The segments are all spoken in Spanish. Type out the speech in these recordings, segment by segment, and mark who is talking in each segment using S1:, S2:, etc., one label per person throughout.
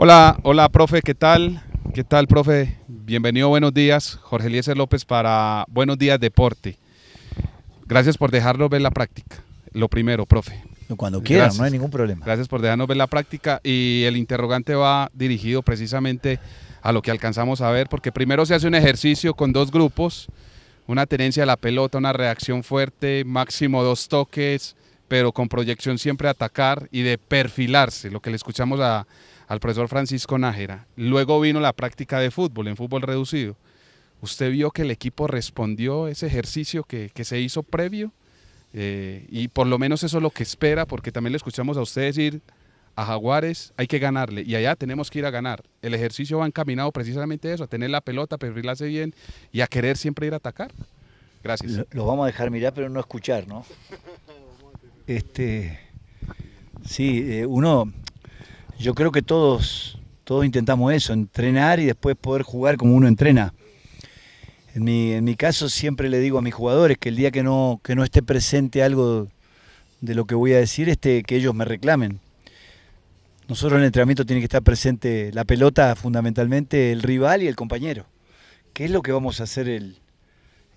S1: Hola, hola, profe, ¿qué tal? ¿Qué tal, profe? Bienvenido, buenos días. Jorge Eliezer López para Buenos Días Deporte. Gracias por dejarnos ver la práctica. Lo primero, profe. Cuando quieras, no hay ningún problema. Gracias por dejarnos ver la práctica y el interrogante va dirigido precisamente a lo que alcanzamos a ver, porque primero se hace un ejercicio con dos grupos, una tenencia de la pelota, una reacción fuerte, máximo dos toques, pero con proyección siempre atacar y de perfilarse, lo que le escuchamos a, al profesor Francisco Nájera. Luego vino la práctica de fútbol, en fútbol reducido. ¿Usted vio que el equipo respondió ese ejercicio que, se hizo previo? Eh, y por lo menos eso es lo que espera, porque también le escuchamos a usted decir a Jaguares hay que ganarle y allá tenemos que ir a ganar. El ejercicio va encaminado precisamente a eso, a tener la pelota, a perfilarse bien y a querer siempre ir a atacar.
S2: Gracias. Lo, vamos a dejar mirar, pero no escuchar, ¿no? Este, sí, eh, uno yo creo que todos, todos intentamos eso, entrenar y después poder jugar como uno entrena. En mi, caso siempre le digo a mis jugadores que el día que no, que no esté presente algo de lo que voy a decir, este, que ellos me reclamen. Nosotros en el entrenamiento tiene que estar presente la pelota, fundamentalmente el rival y el compañero. ¿Qué es lo que vamos a hacer el,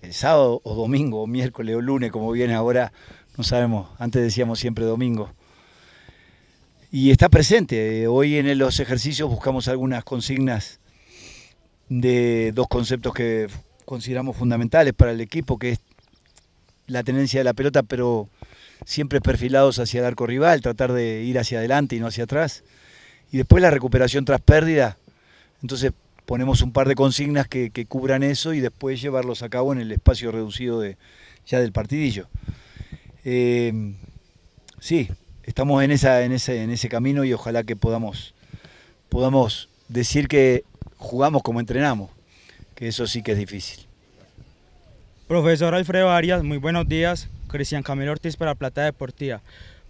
S2: el sábado o domingo o miércoles o lunes, como viene ahora? No sabemos, antes decíamos siempre domingo y está presente. Hoy en los ejercicios buscamos algunas consignas de dos conceptos que consideramos fundamentales para el equipo, que es la tenencia de la pelota, pero siempre perfilados hacia el arco rival, tratar de ir hacia adelante y no hacia atrás. Y después la recuperación tras pérdida. Entonces ponemos un par de consignas que, cubran eso y después llevarlos a cabo en el espacio reducido de, ya del partidillo. Eh, sí, estamos en, esa, en, ese, en ese camino y ojalá que podamos, podamos decir que jugamos como entrenamos, que eso sí que es difícil. Profesor Alfredo Arias, muy buenos días. Cristian Camilo Ortiz para Plata Deportiva.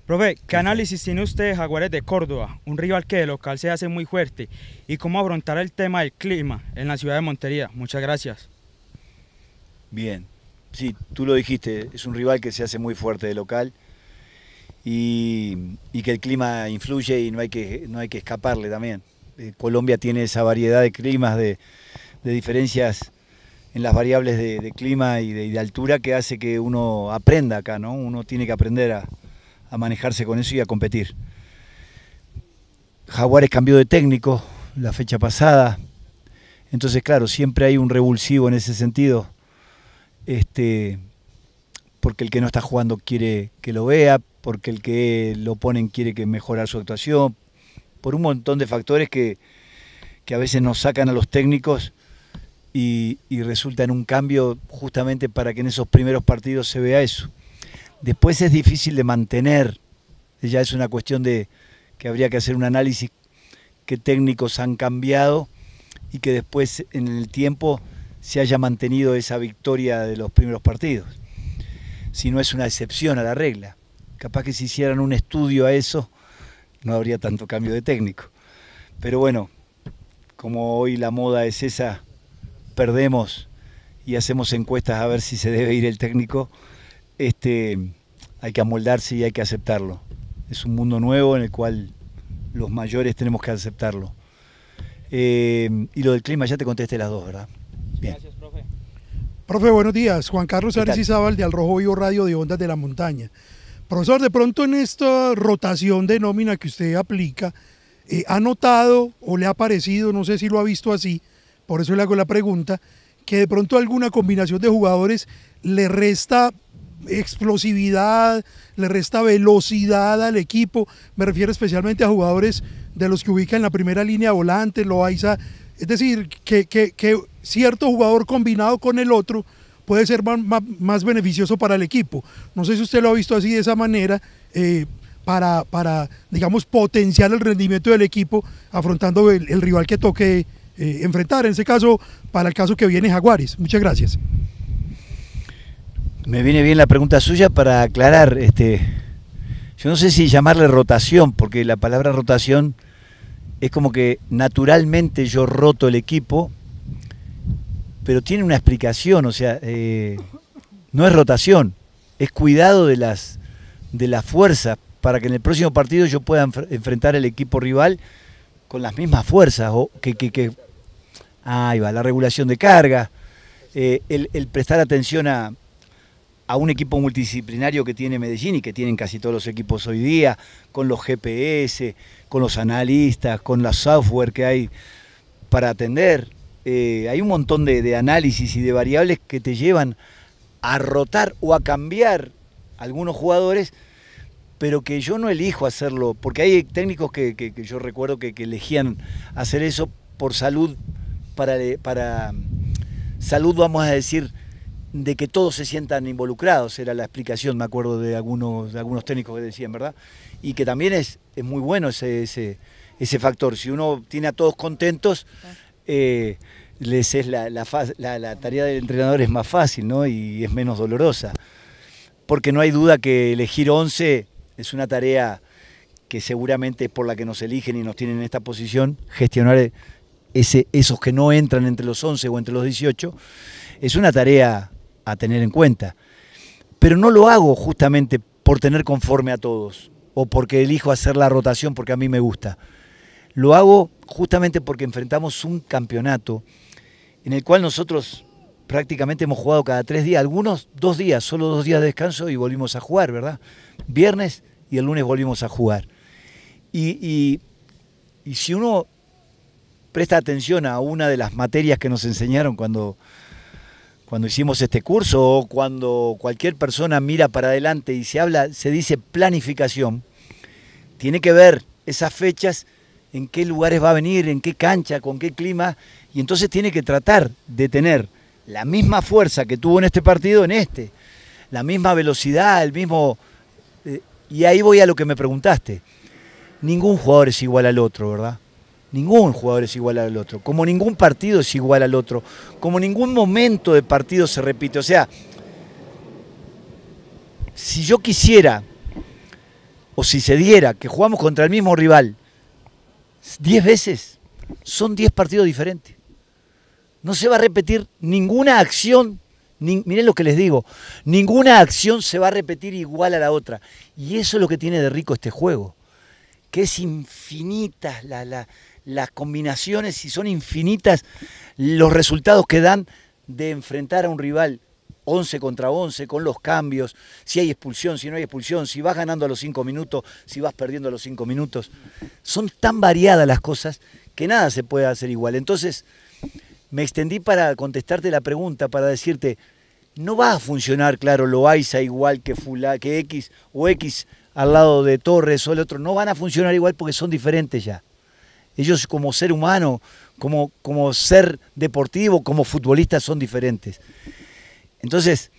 S2: Profe, ¿qué análisis tiene usted de Jaguares de Córdoba? Un rival que de local se hace muy fuerte. ¿Y cómo afrontar el tema del clima en la ciudad de Montería? Muchas gracias. Bien, sí, tú lo dijiste, es un rival que se hace muy fuerte de local y, que el clima influye y no hay que, no hay que escaparle también. Eh, Colombia tiene esa variedad de climas, de, diferencias en las variables de, clima y de, altura que hace que uno aprenda acá, ¿no? Uno tiene que aprender a, manejarse con eso y a competir. Jaguares cambió de técnico la fecha pasada, entonces claro, siempre hay un revulsivo en ese sentido. Este, porque el que no está jugando quiere que lo vea, porque el que lo ponen quiere que mejorar su actuación, por un montón de factores que, a veces nos sacan a los técnicos y resulta en un cambio justamente para que en esos primeros partidos se vea eso. Después es difícil de mantener, ya es una cuestión de que habría que hacer un análisis qué técnicos han cambiado y que después en el tiempo se haya mantenido esa victoria de los primeros partidos si no es una excepción a la regla. Capaz que si hicieran un estudio a eso, no habría tanto cambio de técnico. Pero bueno, como hoy la moda es esa, perdemos y hacemos encuestas a ver si se debe ir el técnico, este, hay que amoldarse y hay que aceptarlo. Es un mundo nuevo en el cual los mayores tenemos que aceptarlo. Eh, y lo del clima, ya te contesté las dos, ¿verdad? Bien.
S1: Profe, buenos días. Juan Carlos Izabal de Al Rojo Vivo Radio de Ondas de la Montaña. Profesor, de pronto en esta rotación de nómina que usted aplica, eh, ¿ha notado o le ha parecido, no sé si lo ha visto así, por eso le hago la pregunta, que de pronto alguna combinación de jugadores le resta explosividad, le resta velocidad al equipo. Me refiero especialmente a jugadores de los que ubican la primera línea volante, Loaiza. Es decir, que, que cierto jugador combinado con el otro puede ser más, beneficioso para el equipo. No sé si usted lo ha visto así de esa manera, eh, para, digamos, potenciar el rendimiento del equipo afrontando el, rival que toque eh, enfrentar, en ese caso, para el caso que viene Jaguares. Muchas gracias.
S2: Me viene bien la pregunta suya para aclarar, este, yo no sé si llamarle rotación, porque la palabra rotación es como que naturalmente yo roto el equipo pero tiene una explicación, o sea, eh, no es rotación, es cuidado de las, de fuerzas para que en el próximo partido yo pueda enfrentar al equipo rival con las mismas fuerzas, o que, ahí va, la regulación de carga, eh, el, prestar atención a, a un equipo multidisciplinario que tiene Medellín y que tienen casi todos los equipos hoy día, con los GPS, con los analistas, con la software que hay para atender, eh, hay un montón de, análisis y de variables que te llevan a rotar o a cambiar algunos jugadores, pero que yo no elijo hacerlo, porque hay técnicos que, yo recuerdo que, elegían hacer eso por salud, para, eh, para mm, salud vamos a decir, de que todos se sientan involucrados, era la explicación, me acuerdo, de algunos, algunos técnicos que decían, ¿verdad? Y que también es, es muy bueno ese, ese factor. Si uno tiene a todos contentos, eh, les es la, tarea del entrenador es más fácil y es menos dolorosa. Porque no hay duda que elegir 11 es una tarea que seguramente es por la que nos eligen y nos tienen en esta posición, gestionar esos que no entran entre los 11 o entre los 18, es una tarea a tener en cuenta. Pero no lo hago justamente por tener conforme a todos o porque elijo hacer la rotación porque a mí me gusta. Lo hago justamente porque enfrentamos un campeonato en el cual nosotros prácticamente hemos jugado cada tres días, algunos dos días, solo dos días de descanso y volvimos a jugar, ¿verdad? Viernes y el lunes volvimos a jugar. Y, si uno presta atención a una de las materias que nos enseñaron cuando, cuando hicimos este curso o cuando cualquier persona mira para adelante y se habla, se dice planificación, tiene que ver esas fechas en qué lugares va a venir, en qué cancha, con qué clima, y entonces tiene que tratar de tener la misma fuerza que tuvo en este partido en este, la misma velocidad, el mismo... Eh, y ahí voy a lo que me preguntaste. Ningún jugador es igual al otro, ¿verdad? Ningún jugador es igual al otro, como ningún partido es igual al otro, como ningún momento de partido se repite. O sea, si yo quisiera, o si se diera, que jugamos contra el mismo rival 10 veces, son 10 partidos diferentes. No se va a repetir ninguna acción, miren lo que les digo, ninguna acción se va a repetir igual a la otra. Y eso es lo que tiene de rico este juego, que es infinitas las combinaciones y son infinitas los resultados que dan de enfrentar a un rival 11 contra 11, con los cambios, si hay expulsión, si no hay expulsión, si vas ganando a los 5 minutos, si vas perdiendo a los 5 minutos. Son tan variadas las cosas que nada se puede hacer igual. Entonces, me extendí para contestarte la pregunta, para decirte, no va a funcionar, claro, lo Loaiza igual que, Fula, que X o X al lado de Torres o el otro, no van a funcionar igual porque son diferentes ya. Ellos como ser humano, como, como ser deportivo, como futbolista son diferentes. Entonces,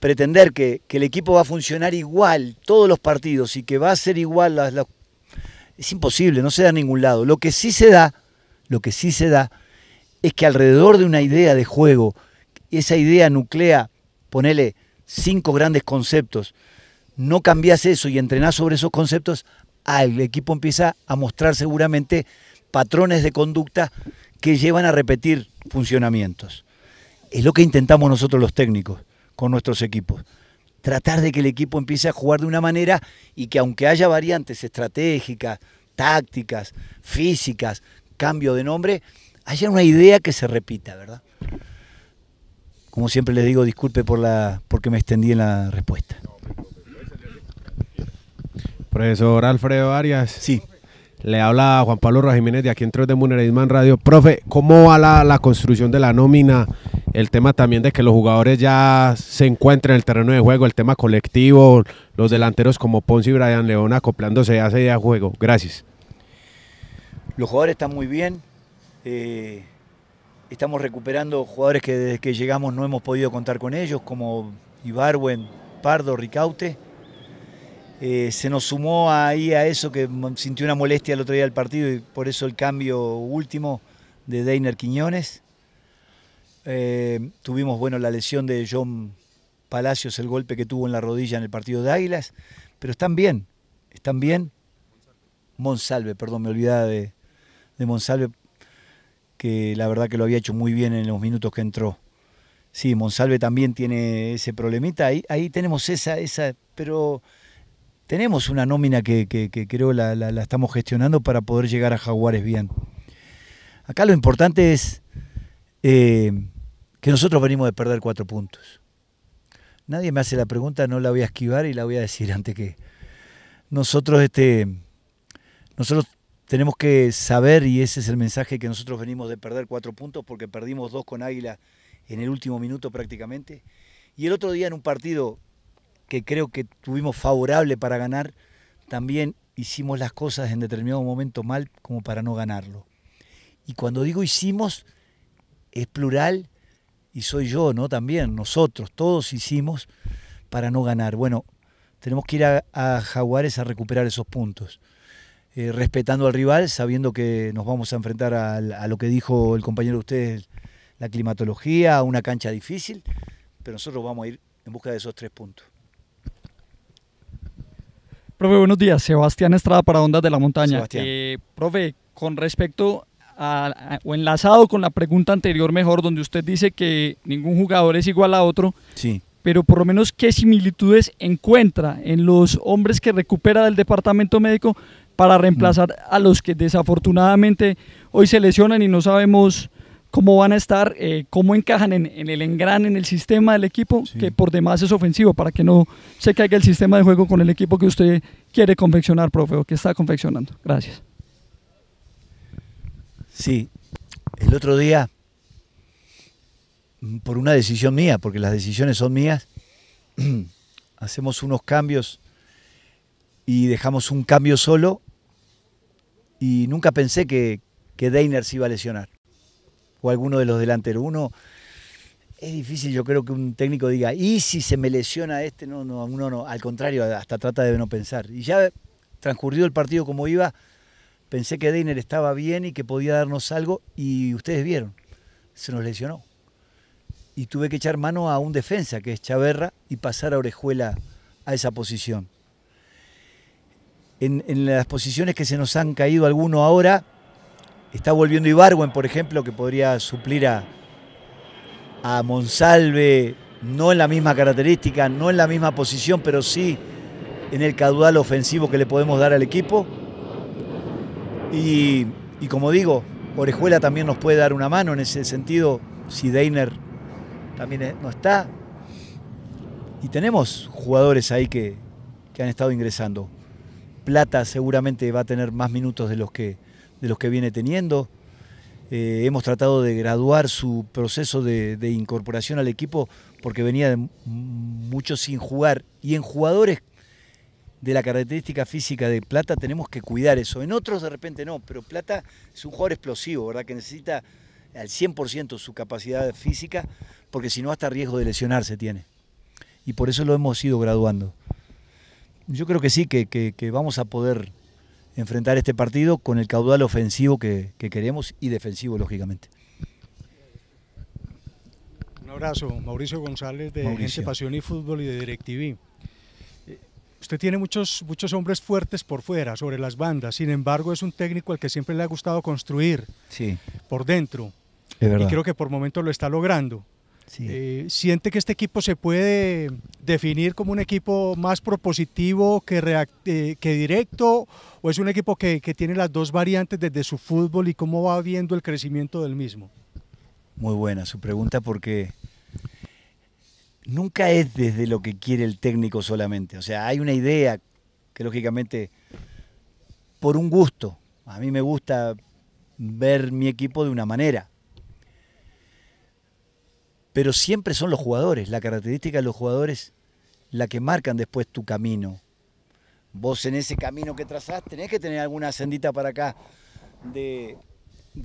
S2: pretender que, el equipo va a funcionar igual todos los partidos y que va a ser igual las, es imposible, no se da a ningún lado. Lo que sí se da, lo que sí se da es que alrededor de una idea de juego, esa idea nuclea, ponele cinco grandes conceptos, no cambias eso y entrenás sobre esos conceptos, el equipo empieza a mostrar seguramente patrones de conducta que llevan a repetir funcionamientos. Es lo que intentamos nosotros los técnicos con nuestros equipos. Tratar de que el equipo empiece a jugar de una manera y que aunque haya variantes estratégicas, tácticas, físicas, cambio de nombre, haya una idea que se repita, ¿verdad? Como siempre les digo, disculpe por la, porque me extendí en la respuesta.
S1: Profesor Alfredo Arias. Sí. Le habla Juan Pablo Rojas de aquí en 3 de Radio. Profe, ¿cómo va la, construcción de la nómina? El tema también de que los jugadores ya se encuentren en el terreno de juego, el tema colectivo, los delanteros como Ponce y Brian León acoplándose a ese día de juego. Gracias.
S2: Los jugadores están muy bien. Eh, estamos recuperando jugadores que desde que llegamos no hemos podido contar con ellos, como Ibarwen, Pardo, Ricaute. Eh, se nos sumó ahí a eso que sintió una molestia el otro día del partido y por eso el cambio último de Deiner Quiñones. Eh, tuvimos bueno, la lesión de John Palacios, el golpe que tuvo en la rodilla en el partido de Águilas, pero están bien, están bien. Monsalve, perdón, me olvidaba de, Monsalve, que la verdad que lo había hecho muy bien en los minutos que entró. Sí, Monsalve también tiene ese problemita, ahí, ahí tenemos esa, esa, pero tenemos una nómina que, creo la, estamos gestionando para poder llegar a Jaguares bien. Acá lo importante es eh, que nosotros venimos de perder cuatro puntos. Nadie me hace la pregunta, no la voy a esquivar y la voy a decir antes que nosotros, este, nosotros tenemos que saber, y ese es el mensaje, que nosotros venimos de perder cuatro puntos porque perdimos dos con Águila en el último minuto prácticamente. Y el otro día en un partido que creo que tuvimos favorable para ganar, también hicimos las cosas en determinado momento mal como para no ganarlo. Y cuando digo hicimos, es plural y soy yo, ¿no? También, nosotros, todos hicimos para no ganar. Bueno, tenemos que ir a, Jaguares a recuperar esos puntos. Eh, respetando al rival, sabiendo que nos vamos a enfrentar a, a lo que dijo el compañero de ustedes, la climatología, una cancha difícil, pero nosotros vamos a ir en busca de esos tres puntos. Profe, buenos días. Sebastián Estrada para Ondas de la Montaña. Eh, profe, con respecto a, o enlazado con la pregunta anterior mejor, donde usted dice que ningún jugador es igual a otro, sí. pero por lo menos qué similitudes encuentra en los hombres que recupera del departamento médico para reemplazar mm. a los que desafortunadamente hoy se lesionan y no sabemos cómo van a estar, eh, cómo encajan en, el engran, en el sistema del equipo, que por demás es ofensivo, para que no se caiga el sistema de juego con el equipo que usted quiere confeccionar, profe, o que está confeccionando. Gracias. Sí, el otro día, mm, por una decisión mía, porque las decisiones son mías, hacemos unos cambios y dejamos un cambio solo y nunca pensé que, que Deiner se iba a lesionar o alguno de los delanteros. Uno, es difícil, yo creo que un técnico diga, y si se me lesiona este, no, no, no, al contrario, hasta trata de no pensar. Y ya transcurrido el partido como iba, pensé que Deiner estaba bien y que podía darnos algo, y ustedes vieron, se nos lesionó. Y tuve que echar mano a un defensa, que es Chaverra, y pasar a Orejuela a esa posición. En, las posiciones que se nos han caído alguno ahora, Está volviendo Ibarwen, por ejemplo, que podría suplir a, a Monsalve, no en la misma característica, no en la misma posición, pero sí en el caudal ofensivo que le podemos dar al equipo. Y, como digo, Orejuela también nos puede dar una mano en ese sentido, si Deiner también eh, no está. Y tenemos jugadores ahí que han estado ingresando. Plata seguramente va a tener más minutos de los que de los que viene teniendo. Eh, hemos tratado de graduar su proceso de, incorporación al equipo porque venía de mucho sin jugar. Y en jugadores de la característica física de Plata tenemos que cuidar eso. En otros de repente no, pero Plata es un jugador explosivo, ¿verdad? Que necesita al 100% su capacidad física porque si no hasta riesgo de lesionarse tiene. Y por eso lo hemos ido graduando. Yo creo que sí, que vamos a poder enfrentar este partido con el caudal ofensivo que, queremos y defensivo, lógicamente. Un abrazo, Mauricio González de Gente Pasión y Fútbol y de DirecTV. Eh, usted tiene muchos, muchos hombres fuertes por fuera, sobre las bandas, sin embargo es un técnico al que siempre le ha gustado construir sí. por dentro. Y creo que por momentos lo está logrando. Eh, ¿Siente que este equipo se puede definir como un equipo más propositivo eh, que, directo o es un equipo que, que, tiene las dos variantes desde su fútbol y cómo va viendo el crecimiento del mismo? Muy buena su pregunta porque nunca es desde lo que quiere el técnico solamente. O sea, hay una idea que lógicamente por un gusto. A mí me gusta ver mi equipo de una manera pero siempre son los jugadores, la característica de los jugadores, la que marcan después tu camino. Vos en ese camino que trazás tenés que tener alguna sendita para acá de,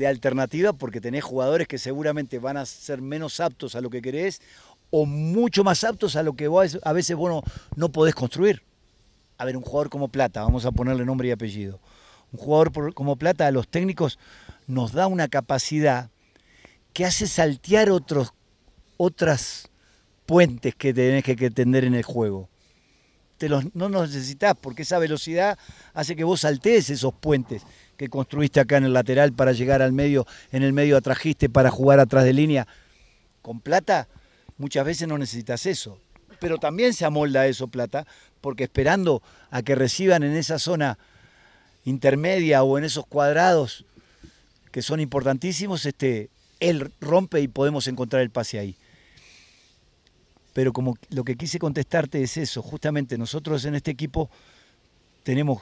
S2: alternativa porque tenés jugadores que seguramente van a ser menos aptos a lo que querés o mucho más aptos a lo que vos a veces no, podés construir. A ver, un jugador como Plata, vamos a ponerle nombre y apellido. Un jugador como Plata a los técnicos nos da una capacidad que hace saltear otros otras puentes que tenés que tender en el juego. Te no nos necesitas porque esa velocidad hace que vos saltees esos puentes que construiste acá en el lateral para llegar al medio, en el medio atrajiste para jugar atrás de línea. Con plata muchas veces no necesitas eso, pero también se amolda eso plata porque esperando a que reciban en esa zona intermedia o en esos cuadrados que son importantísimos, este, él rompe y podemos encontrar el pase ahí pero como lo que quise contestarte es eso, justamente nosotros en este equipo tenemos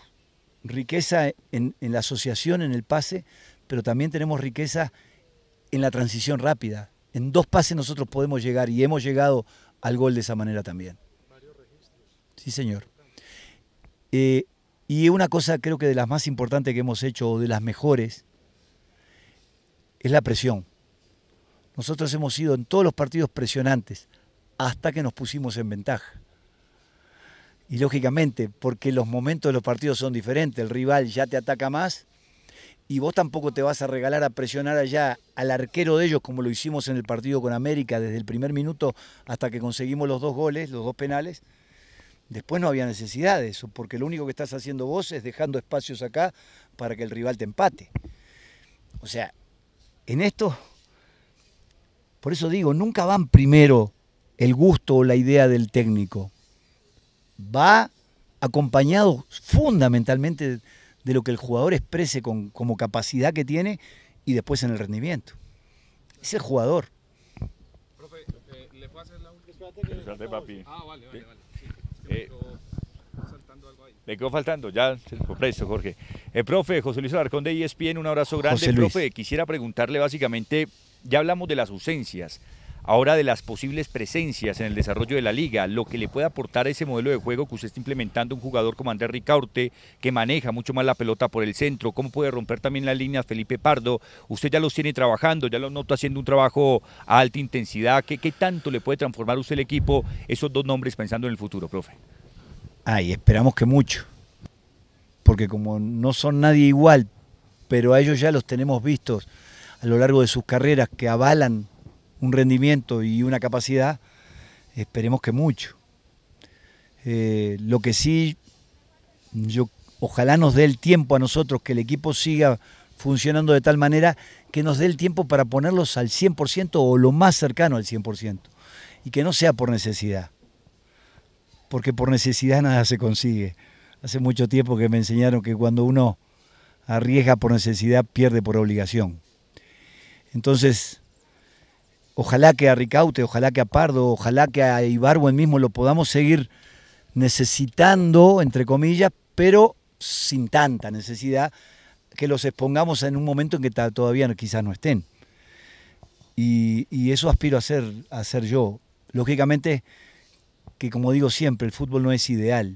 S2: riqueza en, la asociación, en el pase, pero también tenemos riqueza en la transición rápida. En dos pases nosotros podemos llegar y hemos llegado al gol de esa manera también. Sí, señor. Eh, y una cosa creo que de las más importantes que hemos hecho, o de las mejores, es la presión. Nosotros hemos sido en todos los partidos presionantes hasta que nos pusimos en ventaja. Y lógicamente, porque los momentos de los partidos son diferentes, el rival ya te ataca más y vos tampoco te vas a regalar a presionar allá al arquero de ellos como lo hicimos en el partido con América desde el primer minuto hasta que conseguimos los dos goles, los dos penales. Después no había necesidad de eso, porque lo único que estás haciendo vos es dejando espacios acá para que el rival te empate. O sea, en esto, por eso digo, nunca van primero el gusto o la idea del técnico. Va acompañado fundamentalmente de lo que el jugador exprese con, como capacidad que tiene y después en el rendimiento. ese jugador. Profe,
S1: eh, ¿le puedo hacer la última? papi. Ah, vale, vale, Le eh,
S2: quedó faltando, ya se lo Jorge. Eh, profe, José Luis Alarcón de ESPN, un abrazo grande. Profe, quisiera preguntarle básicamente, ya hablamos de las ausencias, ahora de las posibles presencias en el desarrollo de la liga, lo que le puede aportar a ese modelo de juego que usted está implementando un jugador como Andrés Ricaurte, que maneja mucho más la pelota por el centro, cómo puede romper también la línea Felipe Pardo, usted ya los tiene trabajando, ya lo nota haciendo un trabajo a alta intensidad, ¿qué, qué tanto le puede transformar usted el equipo esos dos nombres pensando en el futuro, profe? Ay, esperamos que mucho, porque como no son nadie igual, pero a ellos ya los tenemos vistos a lo largo de sus carreras que avalan un rendimiento y una capacidad, esperemos que mucho. Eh, lo que sí, yo ojalá nos dé el tiempo a nosotros, que el equipo siga funcionando de tal manera que nos dé el tiempo para ponerlos al 100% o lo más cercano al 100%, y que no sea por necesidad, porque por necesidad nada se consigue. Hace mucho tiempo que me enseñaron que cuando uno arriesga por necesidad, pierde por obligación. Entonces, Ojalá que a Ricaute, ojalá que a Pardo, ojalá que a Ibarwen mismo lo podamos seguir necesitando, entre comillas, pero sin tanta necesidad que los expongamos en un momento en que todavía quizás no estén. Y, eso aspiro a hacer, a hacer yo. Lógicamente que, como digo siempre, el fútbol no es ideal.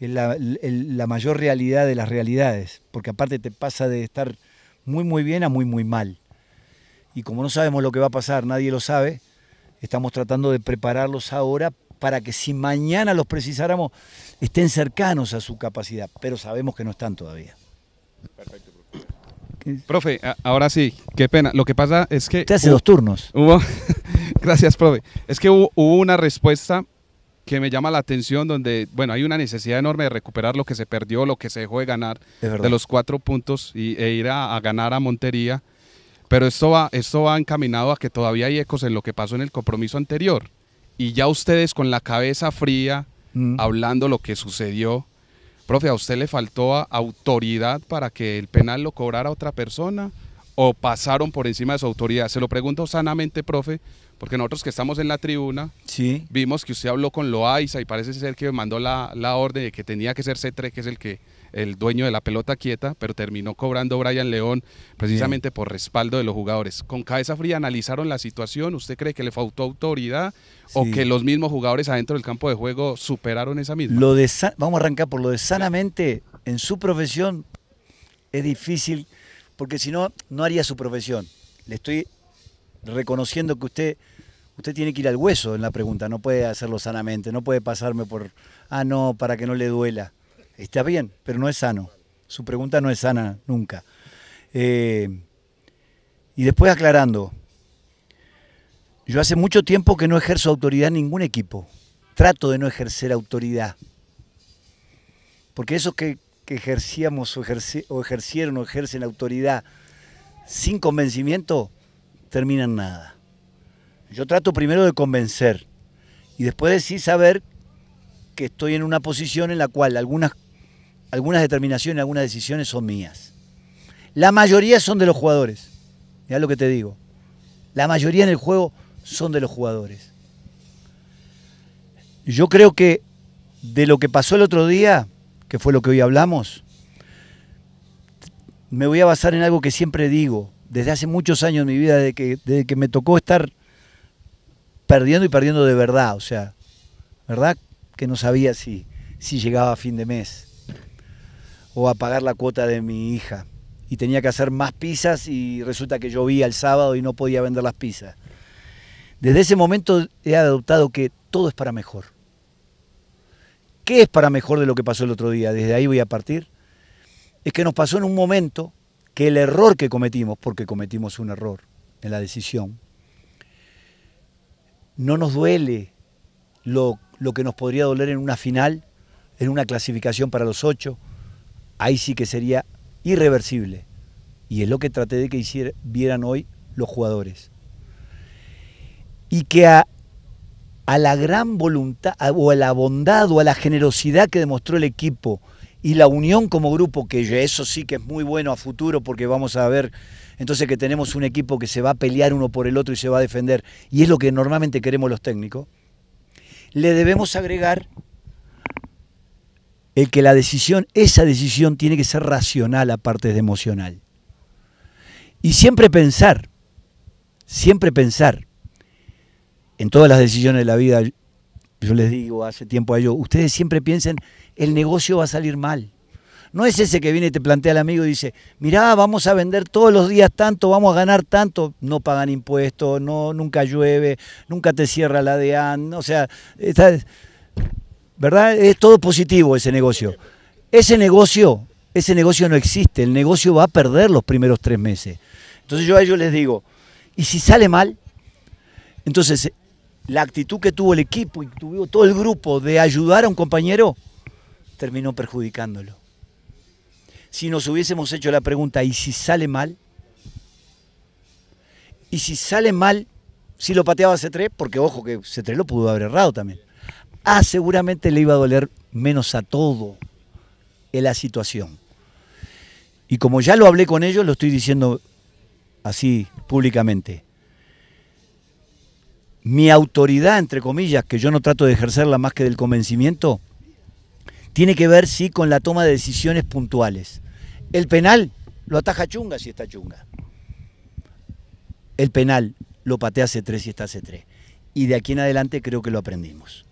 S2: Es la mayor realidad de las realidades, porque aparte te pasa de estar muy muy bien a muy muy mal. Y como no sabemos lo que va a pasar, nadie lo sabe, estamos tratando de prepararlos ahora para que si mañana los precisáramos estén cercanos a su capacidad, pero sabemos que no están todavía. Perfecto.
S1: Profe, ahora sí, qué pena. Lo que pasa es que... Te hace dos turnos. Hubo, gracias, profe. Es que hubo, una respuesta que me llama la atención donde, bueno, hay una necesidad enorme de recuperar lo que se perdió, lo que se dejó de ganar de los cuatro puntos e ir a ganar a Montería pero esto va, esto encaminado a que todavía hay ecos en lo que pasó en el compromiso anterior. Y ya ustedes con la cabeza fría, mm. hablando lo que sucedió, profe, ¿a usted le faltó autoridad para que el penal lo cobrara otra persona? ¿O pasaron por encima de su autoridad? Se lo pregunto sanamente, profe, porque nosotros que estamos en la tribuna, vimos que usted habló con Loaiza y parece ser que mandó la, la orden de que tenía que ser C3, que es el que el dueño de la pelota quieta, pero terminó cobrando Brian León precisamente por respaldo de los jugadores. Con cabeza fría analizaron la situación. ¿Usted cree que le faltó autoridad o que los mismos jugadores adentro del campo de juego superaron esa misma? Lo
S2: de Vamos a arrancar por lo de sanamente. En su profesión es difícil porque si no, no haría su profesión. Le estoy reconociendo que usted usted tiene que ir al hueso en la pregunta, no puede hacerlo sanamente, no puede pasarme por, ah, no, para que no le duela. Está bien, pero no es sano. Su pregunta no es sana nunca. Eh, y después aclarando, yo hace mucho tiempo que no ejerzo autoridad en ningún equipo. Trato de no ejercer autoridad. Porque esos que, ejercíamos o, ejercieron o ejercen autoridad sin convencimiento, terminan nada. Yo trato primero de convencer y después de sí saber que estoy en una posición en la cual algunas algunas determinaciones, algunas decisiones son mías. La mayoría son de los jugadores. Mirá lo que te digo. La mayoría en el juego son de los jugadores. Yo creo que de lo que pasó el otro día, que fue lo que hoy hablamos, me voy a basar en algo que siempre digo, desde hace muchos años de mi vida, desde que, que me tocó estar perdiendo y perdiendo de verdad, o sea, ¿verdad? Que no sabía si, si llegaba a fin de mes o a pagar la cuota de mi hija. Y tenía que hacer más pizzas y resulta que llovía el sábado y no podía vender las pizzas. Desde ese momento he adoptado que todo es para mejor. ¿Qué es para mejor de lo que pasó el otro día? Desde ahí voy a partir. Es que nos pasó en un momento que el error que cometimos, porque cometimos un error en la decisión, no nos duele lo, lo que nos podría doler en una final, en una clasificación para los ocho, ahí sí que sería irreversible. Y es lo que traté de que hicieran, vieran hoy los jugadores. Y que a, la gran voluntad, o a la bondad, o a la generosidad que demostró el equipo y la unión como grupo, que eso sí que es muy bueno a futuro porque vamos a ver entonces que tenemos un equipo que se va a pelear uno por el otro y se va a defender, y es lo que normalmente queremos los técnicos, le debemos agregar el que la decisión, esa decisión tiene que ser racional aparte de emocional. Y siempre pensar, siempre pensar, en todas las decisiones de la vida, yo les digo hace tiempo a ellos, ustedes siempre piensen, el negocio va a salir mal. No es ese que viene y te plantea el amigo y dice, mirá, vamos a vender todos los días tanto, vamos a ganar tanto, no pagan impuestos, no, nunca llueve, nunca te cierra la DEAN, o sea, está, ¿verdad? Es todo positivo ese negocio. Ese negocio, ese negocio no existe, el negocio va a perder los primeros tres meses. Entonces yo a ellos les digo, ¿y si sale mal? Entonces, la actitud que tuvo el equipo y tuvo todo el grupo de ayudar a un compañero terminó perjudicándolo. Si nos hubiésemos hecho la pregunta, ¿y si sale mal? Y si sale mal, si lo pateaba C3, porque ojo que C3 lo pudo haber errado también ah, seguramente le iba a doler menos a todo en la situación. Y como ya lo hablé con ellos, lo estoy diciendo así públicamente. Mi autoridad, entre comillas, que yo no trato de ejercerla más que del convencimiento, tiene que ver, sí, con la toma de decisiones puntuales. El penal lo ataja Chunga si está Chunga. El penal lo patea C3 si está C3. Y de aquí en adelante creo que lo aprendimos.